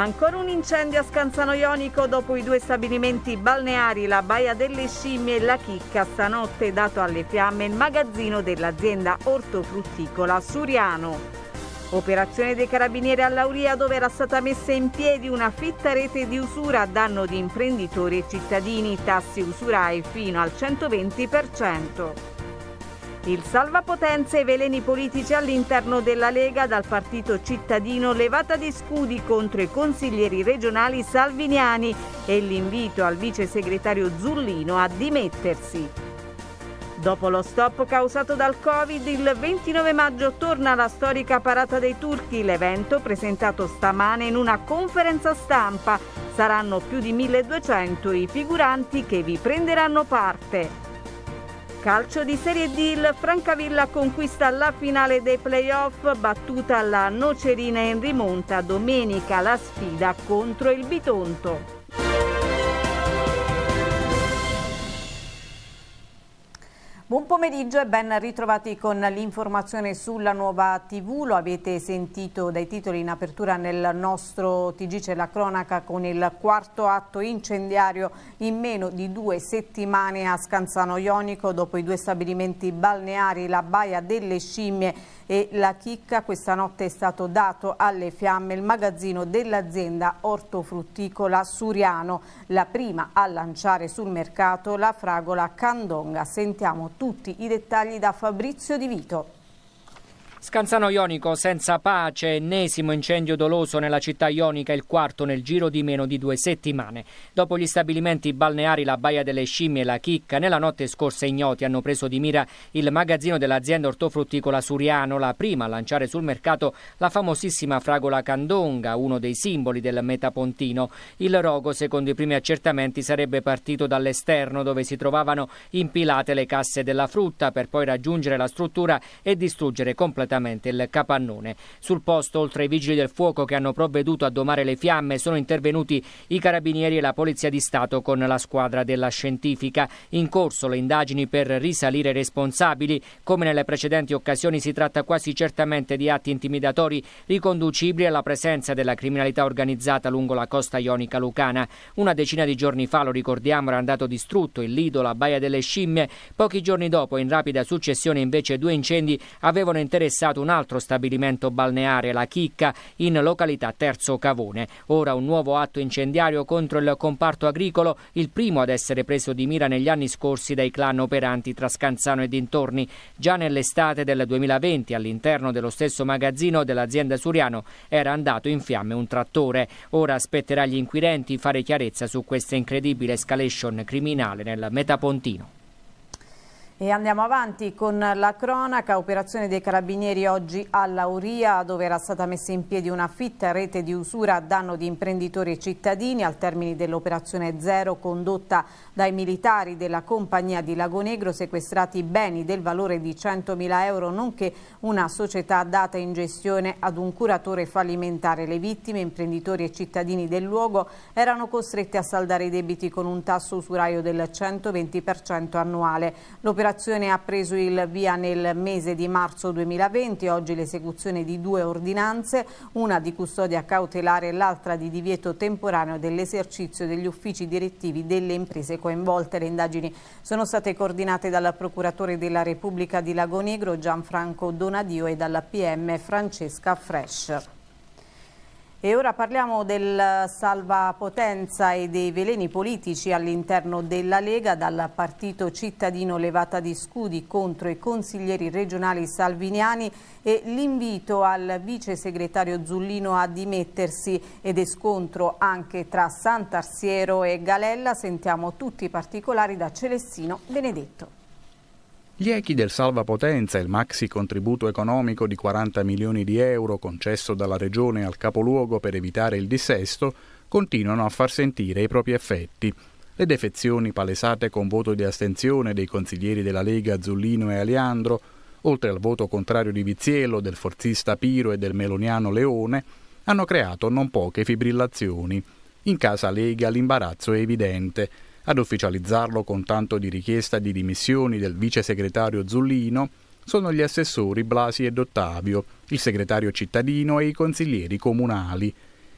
Ancora un incendio a Scanzano Ionico dopo i due stabilimenti balneari, la Baia delle Scimmie e la Chicca, stanotte dato alle fiamme il magazzino dell'azienda ortofrutticola Suriano. Operazione dei carabinieri all'Auria dove era stata messa in piedi una fitta rete di usura a danno di imprenditori e cittadini, tassi usurai fino al 120%. Il salvapotenze e veleni politici all'interno della Lega dal partito cittadino levata di scudi contro i consiglieri regionali salviniani e l'invito al vice segretario Zullino a dimettersi. Dopo lo stop causato dal Covid, il 29 maggio torna la storica parata dei turchi. L'evento, presentato stamane in una conferenza stampa, saranno più di 1200 i figuranti che vi prenderanno parte. Calcio di Serie D, il Francavilla conquista la finale dei playoff, battuta la Nocerina in rimonta domenica la sfida contro il Bitonto. Buon pomeriggio e ben ritrovati con l'informazione sulla nuova TV. Lo avete sentito dai titoli in apertura nel nostro TG c'è la cronaca con il quarto atto incendiario in meno di due settimane a Scanzano Ionico dopo i due stabilimenti balneari la Baia delle Scimmie e la chicca questa notte è stato dato alle fiamme il magazzino dell'azienda ortofrutticola Suriano, la prima a lanciare sul mercato la fragola Candonga. Sentiamo tutti i dettagli da Fabrizio Di Vito. Scanzano Ionico senza pace, ennesimo incendio doloso nella città ionica, il quarto nel giro di meno di due settimane. Dopo gli stabilimenti balneari la Baia delle Scimmie e la Chicca, nella notte scorsa ignoti hanno preso di mira il magazzino dell'azienda ortofrutticola Suriano, la prima a lanciare sul mercato la famosissima fragola Candonga, uno dei simboli del Metapontino. Il rogo, secondo i primi accertamenti, sarebbe partito dall'esterno dove si trovavano impilate le casse della frutta per poi raggiungere la struttura e distruggere completamente completamente il capannone. Sul posto, oltre ai vigili del fuoco che hanno provveduto a domare le fiamme, sono intervenuti i carabinieri e la Polizia di Stato con la squadra della scientifica. In corso le indagini per risalire responsabili. Come nelle precedenti occasioni si tratta quasi certamente di atti intimidatori riconducibili alla presenza della criminalità organizzata lungo la costa ionica lucana. Una decina di giorni fa, lo ricordiamo, era andato distrutto il lido, la Baia delle Scimmie. Pochi giorni dopo, in rapida successione, invece due incendi avevano interessato interessato un altro stabilimento balneare, la Chicca, in località Terzo Cavone. Ora un nuovo atto incendiario contro il comparto agricolo, il primo ad essere preso di mira negli anni scorsi dai clan operanti tra Scanzano e dintorni. Già nell'estate del 2020, all'interno dello stesso magazzino dell'azienda Suriano, era andato in fiamme un trattore. Ora aspetterà gli inquirenti fare chiarezza su questa incredibile escalation criminale nel Metapontino. E andiamo avanti con la cronaca, operazione dei carabinieri oggi a Lauria dove era stata messa in piedi una fitta rete di usura a danno di imprenditori e cittadini al termine dell'operazione Zero condotta dai militari della compagnia di Lagonegro sequestrati beni del valore di 100.000 euro nonché una società data in gestione ad un curatore fallimentare. Le vittime, imprenditori e cittadini del luogo erano costrette a saldare i debiti con un tasso usuraio del 120% annuale. L'operazione L'inflazione ha preso il via nel mese di marzo 2020, oggi l'esecuzione di due ordinanze, una di custodia cautelare e l'altra di divieto temporaneo dell'esercizio degli uffici direttivi delle imprese coinvolte. Le indagini sono state coordinate dal procuratore della Repubblica di Lagonegro Gianfranco Donadio e dalla PM Francesca Fresh. E ora parliamo del salvapotenza e dei veleni politici all'interno della Lega dal partito cittadino Levata di Scudi contro i consiglieri regionali salviniani e l'invito al vice segretario Zullino a dimettersi ed è scontro anche tra Sant'Arsiero e Galella. Sentiamo tutti i particolari da Celestino Benedetto. Gli echi del salvapotenza, e il maxi contributo economico di 40 milioni di euro concesso dalla Regione al capoluogo per evitare il dissesto, continuano a far sentire i propri effetti. Le defezioni palesate con voto di astensione dei consiglieri della Lega Zullino e Aleandro, oltre al voto contrario di Viziello, del forzista Piro e del meloniano Leone, hanno creato non poche fibrillazioni. In casa Lega l'imbarazzo è evidente ad ufficializzarlo con tanto di richiesta di dimissioni del vice segretario Zullino sono gli assessori Blasi ed Ottavio, il segretario cittadino e i consiglieri comunali.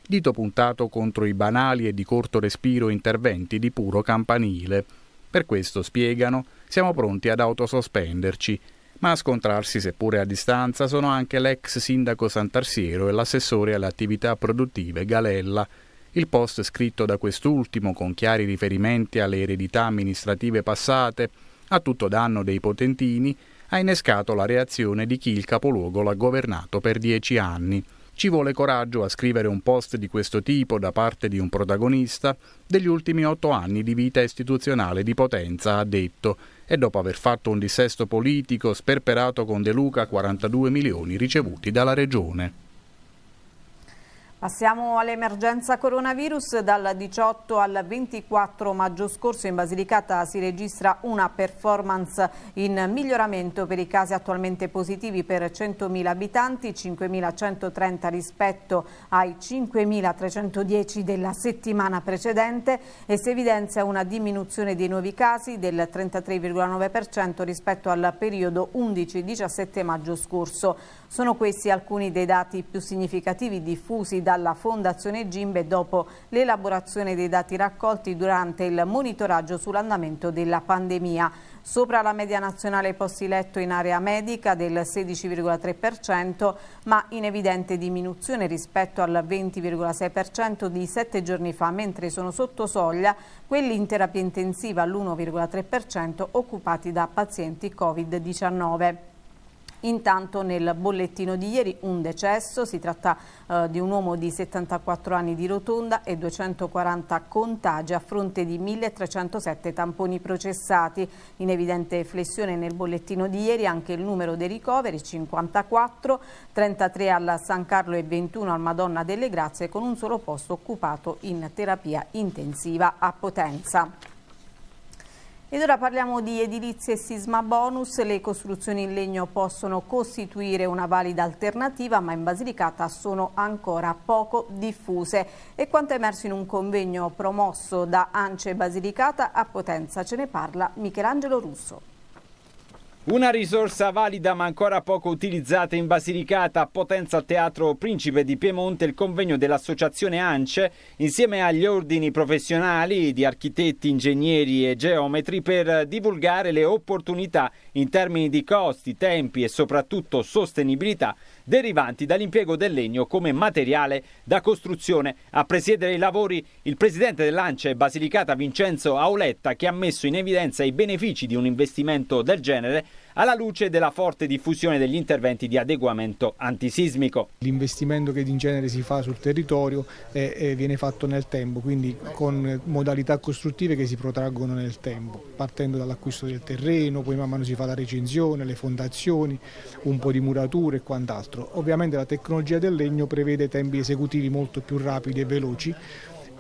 Dito puntato contro i banali e di corto respiro interventi di puro campanile. Per questo, spiegano, siamo pronti ad autosospenderci, ma a scontrarsi seppure a distanza sono anche l'ex sindaco Sant'Arsiero e l'assessore alle attività produttive Galella, il post scritto da quest'ultimo, con chiari riferimenti alle eredità amministrative passate, a tutto danno dei potentini, ha innescato la reazione di chi il capoluogo l'ha governato per dieci anni. Ci vuole coraggio a scrivere un post di questo tipo da parte di un protagonista degli ultimi otto anni di vita istituzionale di potenza, ha detto, e dopo aver fatto un dissesto politico sperperato con De Luca 42 milioni ricevuti dalla Regione. Passiamo all'emergenza coronavirus. Dal 18 al 24 maggio scorso in Basilicata si registra una performance in miglioramento per i casi attualmente positivi per 100.000 abitanti, 5.130 rispetto ai 5.310 della settimana precedente e si evidenzia una diminuzione dei nuovi casi del 33,9% rispetto al periodo 11-17 maggio scorso. Sono questi alcuni dei dati più significativi diffusi da dalla Fondazione Gimbe dopo l'elaborazione dei dati raccolti durante il monitoraggio sull'andamento della pandemia. Sopra la media nazionale posti letto in area medica del 16,3%, ma in evidente diminuzione rispetto al 20,6% di sette giorni fa, mentre sono sotto soglia quelli in terapia intensiva all'1,3% occupati da pazienti Covid-19. Intanto nel bollettino di ieri un decesso, si tratta eh, di un uomo di 74 anni di rotonda e 240 contagi a fronte di 1307 tamponi processati. In evidente flessione nel bollettino di ieri anche il numero dei ricoveri 54, 33 al San Carlo e 21 al Madonna delle Grazie con un solo posto occupato in terapia intensiva a Potenza. Ed ora parliamo di edilizia e sisma bonus. Le costruzioni in legno possono costituire una valida alternativa, ma in Basilicata sono ancora poco diffuse. E quanto è emerso in un convegno promosso da Ance Basilicata a Potenza, ce ne parla Michelangelo Russo. Una risorsa valida ma ancora poco utilizzata in Basilicata, a Potenza Teatro Principe di Piemonte, il convegno dell'associazione ANCE insieme agli ordini professionali di architetti, ingegneri e geometri per divulgare le opportunità in termini di costi, tempi e soprattutto sostenibilità derivanti dall'impiego del legno come materiale da costruzione. A presiedere i lavori il presidente dell'Ance Basilicata Vincenzo Auletta che ha messo in evidenza i benefici di un investimento del genere alla luce della forte diffusione degli interventi di adeguamento antisismico. L'investimento che in genere si fa sul territorio eh, viene fatto nel tempo, quindi con modalità costruttive che si protraggono nel tempo, partendo dall'acquisto del terreno, poi man mano si fa la recinzione, le fondazioni, un po' di murature e quant'altro. Ovviamente la tecnologia del legno prevede tempi esecutivi molto più rapidi e veloci,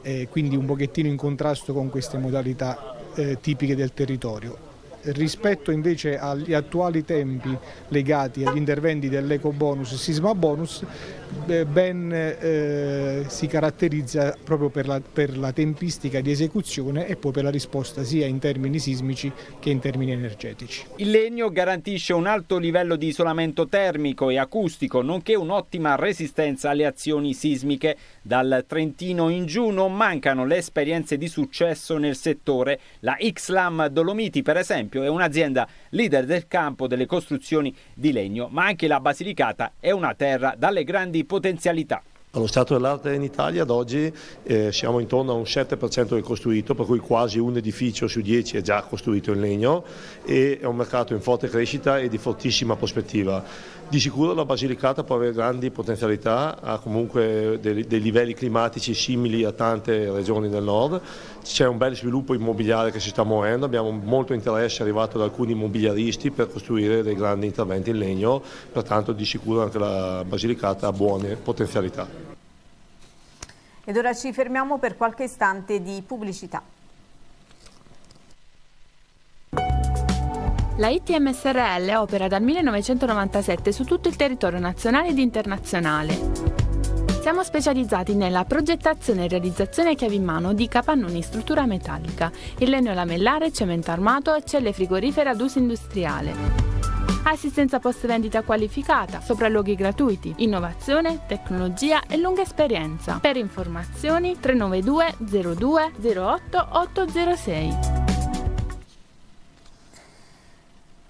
eh, quindi un pochettino in contrasto con queste modalità eh, tipiche del territorio rispetto invece agli attuali tempi legati agli interventi dell'eco bonus e sisma bonus eh, ben eh, si caratterizza proprio per la, per la tempistica di esecuzione e poi per la risposta sia in termini sismici che in termini energetici. Il legno garantisce un alto livello di isolamento termico e acustico nonché un'ottima resistenza alle azioni sismiche. Dal Trentino in giù non mancano le esperienze di successo nel settore. La Xlam Dolomiti per esempio esempio, è un'azienda leader del campo delle costruzioni di legno, ma anche la Basilicata è una terra dalle grandi potenzialità. Allo stato dell'arte in Italia ad oggi eh, siamo intorno a un 7% del costruito, per cui quasi un edificio su 10 è già costruito in legno e è un mercato in forte crescita e di fortissima prospettiva. Di sicuro la Basilicata può avere grandi potenzialità, ha comunque dei, dei livelli climatici simili a tante regioni del nord, c'è un bel sviluppo immobiliare che si sta muovendo, abbiamo molto interesse arrivato da alcuni immobiliaristi per costruire dei grandi interventi in legno, pertanto di sicuro anche la Basilicata ha buone potenzialità. Ed ora ci fermiamo per qualche istante di pubblicità. La ITM SRL opera dal 1997 su tutto il territorio nazionale ed internazionale. Siamo specializzati nella progettazione e realizzazione chiave in mano di capannoni in struttura metallica, il legno lamellare, cemento armato e celle frigorifere ad uso industriale. Assistenza post vendita qualificata, sopralluoghi gratuiti, innovazione, tecnologia e lunga esperienza. Per informazioni 392 02 08 806.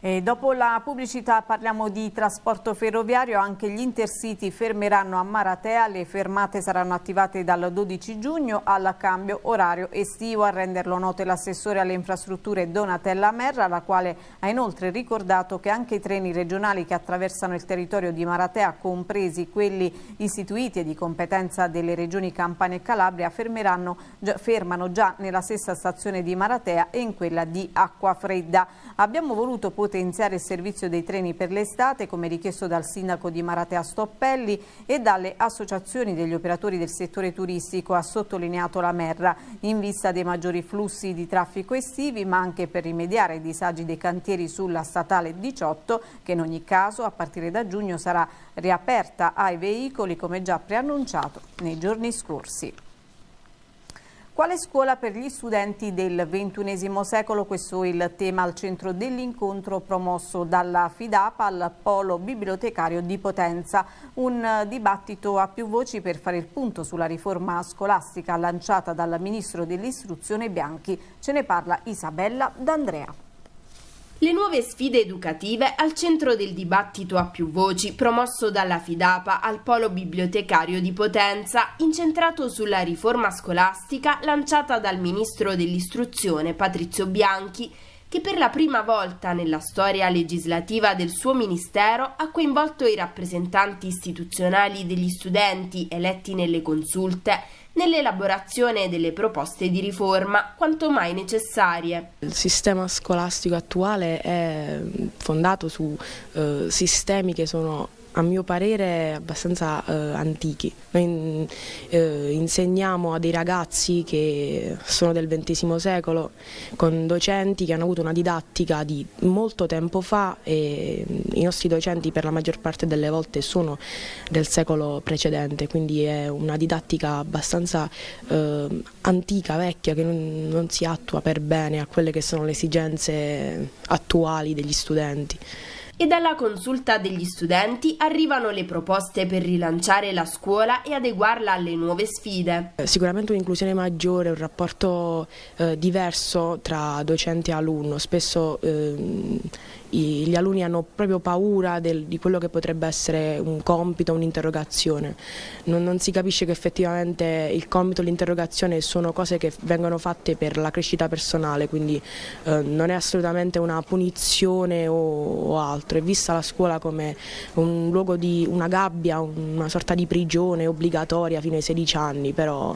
E dopo la pubblicità parliamo di trasporto ferroviario, anche gli intercity fermeranno a Maratea, le fermate saranno attivate dal 12 giugno al cambio orario estivo, a renderlo note l'assessore alle infrastrutture Donatella Merra, la quale ha inoltre ricordato che anche i treni regionali che attraversano il territorio di Maratea, compresi quelli istituiti e di competenza delle regioni Campania e Calabria, fermano già nella stessa stazione di Maratea e in quella di Acquafredda. Abbiamo voluto poter potenziare il servizio dei treni per l'estate, come richiesto dal sindaco di Maratea Stoppelli e dalle associazioni degli operatori del settore turistico, ha sottolineato la Merra, in vista dei maggiori flussi di traffico estivi, ma anche per rimediare ai disagi dei cantieri sulla statale 18, che in ogni caso a partire da giugno sarà riaperta ai veicoli, come già preannunciato nei giorni scorsi. Quale scuola per gli studenti del XXI secolo? Questo è il tema al centro dell'incontro promosso dalla FIDAPA al Polo Bibliotecario di Potenza. Un eh, dibattito a più voci per fare il punto sulla riforma scolastica lanciata dal Ministro dell'Istruzione Bianchi. Ce ne parla Isabella D'Andrea. Le nuove sfide educative al centro del dibattito a più voci promosso dalla Fidapa al Polo Bibliotecario di Potenza, incentrato sulla riforma scolastica lanciata dal Ministro dell'Istruzione Patrizio Bianchi che per la prima volta nella storia legislativa del suo ministero ha coinvolto i rappresentanti istituzionali degli studenti eletti nelle consulte nell'elaborazione delle proposte di riforma quanto mai necessarie. Il sistema scolastico attuale è fondato su eh, sistemi che sono a mio parere abbastanza eh, antichi. Noi eh, insegniamo a dei ragazzi che sono del XX secolo con docenti che hanno avuto una didattica di molto tempo fa e mm, i nostri docenti per la maggior parte delle volte sono del secolo precedente, quindi è una didattica abbastanza eh, antica, vecchia, che non, non si attua per bene a quelle che sono le esigenze attuali degli studenti e dalla consulta degli studenti arrivano le proposte per rilanciare la scuola e adeguarla alle nuove sfide. Eh, sicuramente un'inclusione maggiore, un rapporto eh, diverso tra docente e alunno, spesso eh, gli alunni hanno proprio paura del, di quello che potrebbe essere un compito, un'interrogazione. Non, non, si capisce che effettivamente il compito e l'interrogazione sono cose che vengono fatte per la crescita personale, quindi eh, non è assolutamente una punizione o, o, altro. È vista la scuola come un luogo di una gabbia, una sorta di prigione obbligatoria fino ai 16 anni, però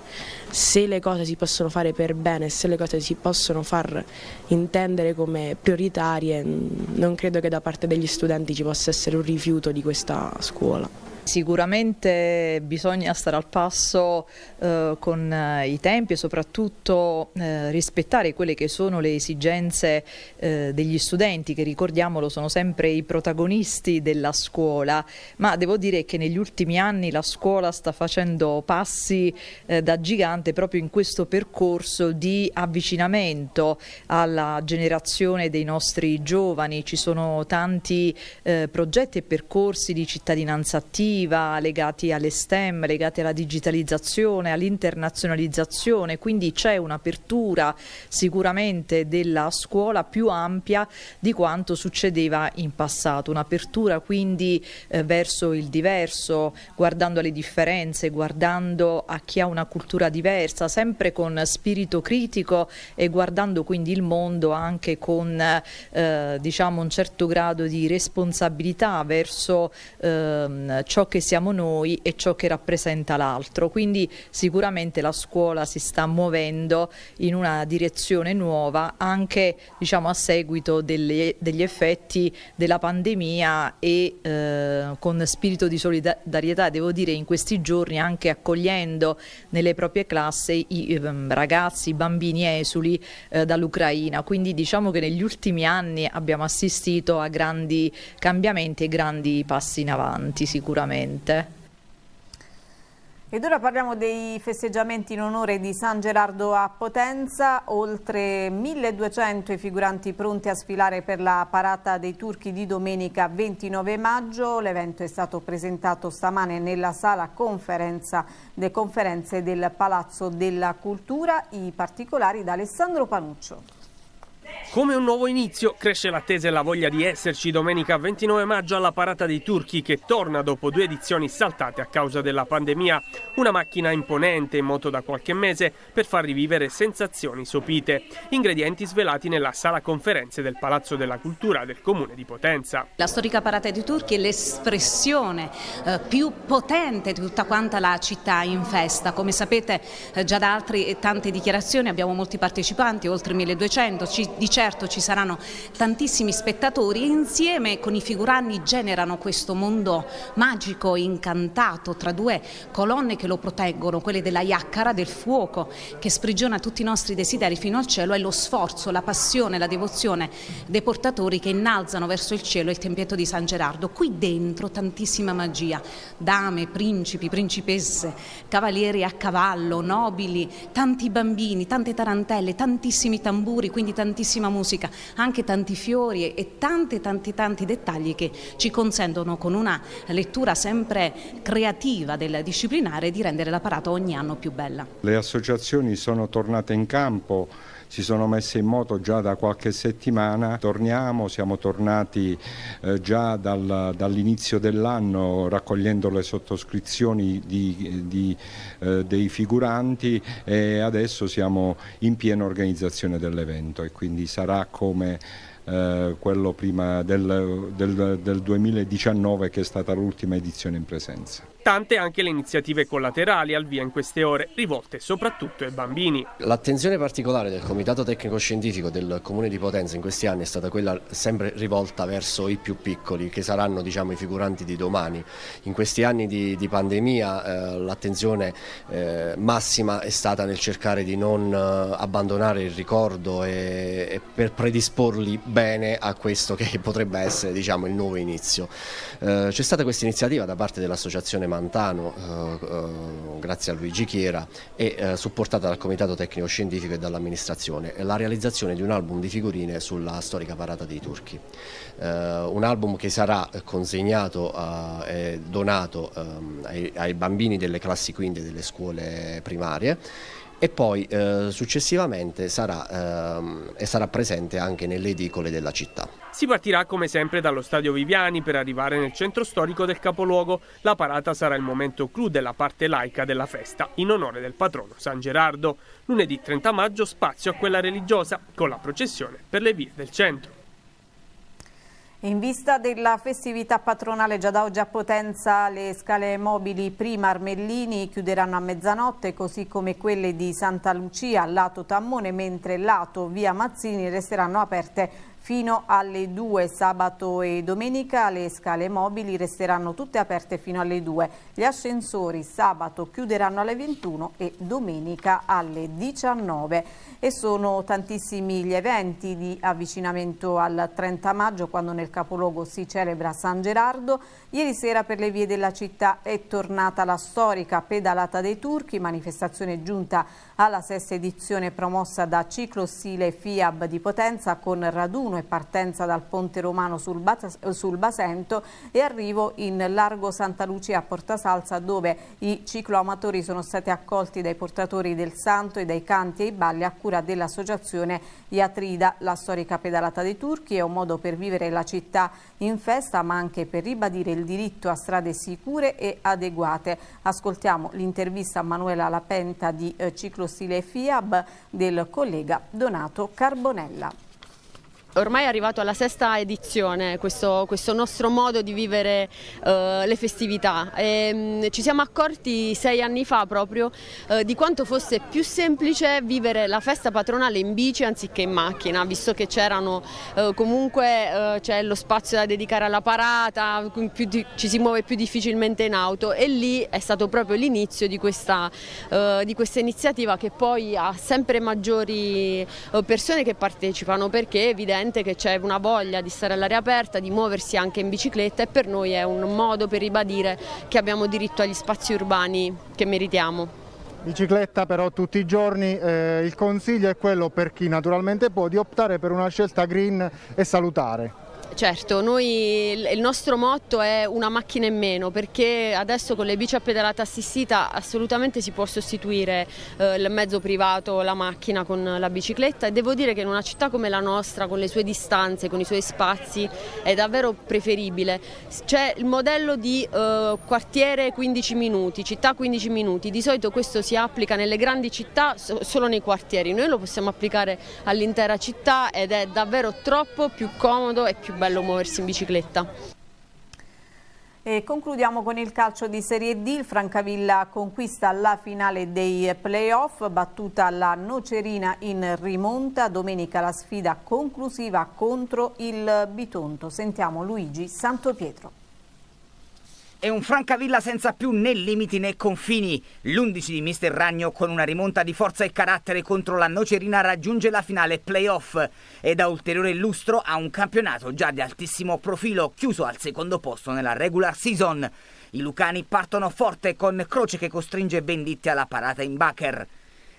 se le cose si possono fare per bene, se le cose si possono far intendere come prioritarie, mm, non non credo che da parte degli studenti ci possa essere un rifiuto di questa scuola. Sicuramente bisogna stare al passo eh, con eh, i tempi e soprattutto eh, rispettare quelle che sono le esigenze eh, degli studenti che ricordiamolo sono sempre i protagonisti della scuola ma devo dire che negli ultimi anni la scuola sta facendo passi eh, da gigante proprio in questo percorso di avvicinamento alla generazione dei nostri giovani ci sono tanti eh, progetti e percorsi di cittadinanza attiva innovativa, legati alle STEM, legati alla digitalizzazione, all'internazionalizzazione, quindi c'è un'apertura sicuramente della scuola più ampia di quanto succedeva in passato, un'apertura quindi eh, verso il diverso, guardando alle differenze, guardando a chi ha una cultura diversa, sempre con spirito critico e guardando quindi il mondo anche con eh, diciamo un certo grado di responsabilità verso ehm, ciò che siamo noi e ciò che rappresenta l'altro. Quindi sicuramente la scuola si sta muovendo in una direzione nuova anche diciamo, a seguito delle, degli effetti della pandemia e eh, con spirito di solidarietà, devo dire, in questi giorni anche accogliendo nelle proprie classi i eh, ragazzi, i bambini esuli eh, dall'Ucraina. Quindi diciamo che negli ultimi anni abbiamo assistito a grandi cambiamenti e grandi passi in avanti sicuramente veramente. Ed ora parliamo dei festeggiamenti in onore di San Gerardo a Potenza, oltre 1200 i figuranti pronti a sfilare per la parata dei turchi di domenica 29 maggio, l'evento è stato presentato stamane nella sala conferenza, de conferenze del Palazzo della Cultura, i particolari da Alessandro Panuccio. Come un nuovo inizio, cresce l'attesa e la voglia di esserci domenica 29 maggio alla parata dei turchi che torna dopo due edizioni saltate a causa della pandemia. Una macchina imponente in moto da qualche mese per far rivivere sensazioni sopite. Ingredienti svelati nella sala conferenze del Palazzo della Cultura del Comune di Potenza. La storica parata dei turchi è l'espressione eh, più potente di tutta quanta la città in festa. Come sapete eh, già da altre eh, tante dichiarazioni abbiamo molti partecipanti, oltre 1200, di certo ci saranno tantissimi spettatori e insieme con i figuranti generano questo mondo magico, incantato, tra due colonne che lo proteggono, quelle della Iaccara, del fuoco, che sprigiona tutti i nostri desideri fino al cielo e lo sforzo, la passione, la devozione dei portatori che innalzano verso il cielo il tempietto di San Gerardo. Qui dentro tantissima magia, dame, principi, principesse, cavalieri a cavallo, nobili, tanti bambini, tante tarantelle, tantissimi tamburi, quindi tantissimi tantissima musica, anche tanti fiori e tanti tanti tanti dettagli che ci consentono con una lettura sempre creativa del disciplinare di rendere la parata ogni anno più bella. Le associazioni sono tornate in campo si sono messe in moto già da qualche settimana. Torniamo, siamo tornati eh, già dal, dall'inizio dell'anno raccogliendo le sottoscrizioni di, di, eh, dei figuranti e adesso siamo in piena organizzazione dell'evento e quindi sarà come... Eh, quello prima del, del, del 2019 che è stata l'ultima edizione in presenza. Tante anche le iniziative collaterali al via in queste ore, rivolte soprattutto ai bambini. L'attenzione particolare del Comitato Tecnico Scientifico del Comune di Potenza in questi anni è stata quella sempre rivolta verso i più piccoli, che saranno diciamo, i figuranti di domani. In questi anni di, di pandemia eh, l'attenzione eh, massima è stata nel cercare di non eh, abbandonare il ricordo e, e, per predisporli bene a questo che potrebbe essere diciamo, il nuovo inizio. Eh, c'è stata questa iniziativa da parte dell'Associazione Mantano eh, eh, grazie a Luigi Chiera e eh, supportata dal Comitato Tecnico Scientifico e dall'amministrazione la realizzazione di un album di figurine sulla storica parata dei turchi. Eh, un album che sarà consegnato eh, e donato ehm, ai, ai bambini delle classi quinte delle scuole primarie e poi eh, successivamente sarà, eh, sarà, presente anche nelle edicole della città. Si partirà come sempre dallo stadio Viviani per arrivare nel centro storico del capoluogo. La parata sarà il momento clou della parte laica della festa in onore del patrono San Gerardo. Lunedì 30 maggio spazio a quella religiosa con la processione per le vie del centro. In vista della festività patronale già da oggi a Potenza le scale mobili prima Armellini chiuderanno a mezzanotte così come quelle di Santa Lucia lato Tammone mentre lato via Mazzini resteranno aperte fino alle 2 sabato e domenica le scale mobili resteranno tutte aperte fino alle 2 gli ascensori sabato chiuderanno alle 21 e domenica alle 19 e sono tantissimi gli eventi di avvicinamento al 30 maggio quando nel capoluogo si celebra San Gerardo ieri sera per le vie della città è tornata la storica pedalata dei turchi manifestazione giunta alla sesta edizione promossa da Ciclostile FIAB di Potenza con raduno e partenza dal Ponte Romano sul, Bas sul Basento e arrivo in Largo Santa Lucia a Porta Salsa dove i cicloamatori sono stati accolti dai portatori del Santo e dai canti e i balli a cura dell'associazione Iatrida. La storica pedalata dei turchi è un modo per vivere la città in festa ma anche per ribadire il diritto a strade sicure e adeguate. Ascoltiamo l'intervista a Manuela Lapenta di eh, Ciclostile stile FIAB del collega Donato Carbonella. Ormai è arrivato alla sesta edizione questo, questo nostro modo di vivere eh, le festività. E, ehm, mh, ci siamo accorti sei anni fa proprio eh, di quanto fosse più semplice vivere la festa patronale in bici anziché in macchina, visto che c'erano eh, comunque eh, c'è lo spazio da dedicare alla parata, di, ci si muove più difficilmente in auto e lì è stato proprio l'inizio di questa, eh, di questa iniziativa che poi ha sempre maggiori eh, persone che partecipano perché è evidente evidente che c'è una voglia di stare all'aria aperta, di muoversi anche in bicicletta e per noi è un modo per ribadire che abbiamo diritto agli spazi urbani che meritiamo. Bicicletta però tutti i giorni, eh, il consiglio è quello per chi naturalmente può di optare per una scelta green e salutare. Certo, noi, il nostro motto è una macchina in meno perché adesso con le bici a pedalata assistita assolutamente si può sostituire eh, il mezzo privato, la macchina con la bicicletta e devo dire che in una città come la nostra con le sue distanze, con i suoi spazi è davvero preferibile. C'è il modello di eh, quartiere 15 minuti, città 15 minuti, di solito questo si applica nelle grandi città so solo nei quartieri, noi lo possiamo applicare all'intera città ed è davvero troppo più comodo e più bello muoversi in bicicletta. E concludiamo con il calcio di Serie D, il Francavilla conquista la finale dei playoff, battuta la Nocerina in rimonta, domenica la sfida conclusiva contro il Bitonto. Sentiamo Luigi Santopietro. È un Francavilla senza più né limiti né confini. L'11 di Mister Ragno con una rimonta di forza e carattere contro la Nocerina raggiunge la finale playoff e dà ulteriore lustro a un campionato già di altissimo profilo chiuso al secondo posto nella regular season. I lucani partono forte con Croce che costringe Venditti alla parata in Bacher.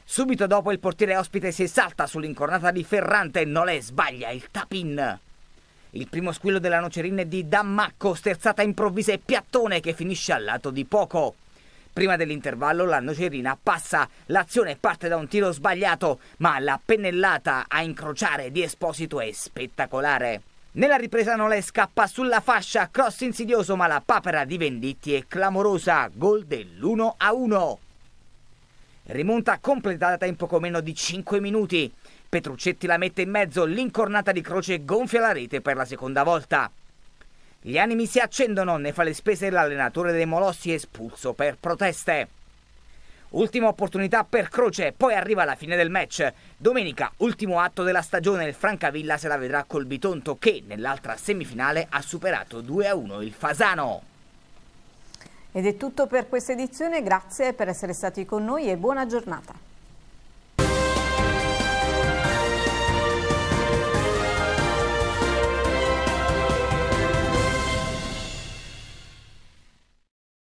Subito dopo il portiere ospite si esalta sull'incornata di Ferrante e Nolè sbaglia il tapin. Il primo squillo della nocerina è di Dammacco, sterzata improvvisa e piattone che finisce al lato di poco. Prima dell'intervallo la nocerina passa, l'azione parte da un tiro sbagliato, ma la pennellata a incrociare di Esposito è spettacolare. Nella ripresa Nole scappa sulla fascia, cross insidioso ma la papera di Venditti è clamorosa, gol dell'1 a 1. Rimonta completata in poco meno di 5 minuti. Petruccetti la mette in mezzo, l'incornata di Croce gonfia la rete per la seconda volta. Gli animi si accendono, ne fa le spese l'allenatore dei Molossi espulso per proteste. Ultima opportunità per Croce, poi arriva la fine del match. Domenica, ultimo atto della stagione, il Francavilla se la vedrà col Bitonto che nell'altra semifinale ha superato 2-1 il Fasano. Ed è tutto per questa edizione, grazie per essere stati con noi e buona giornata.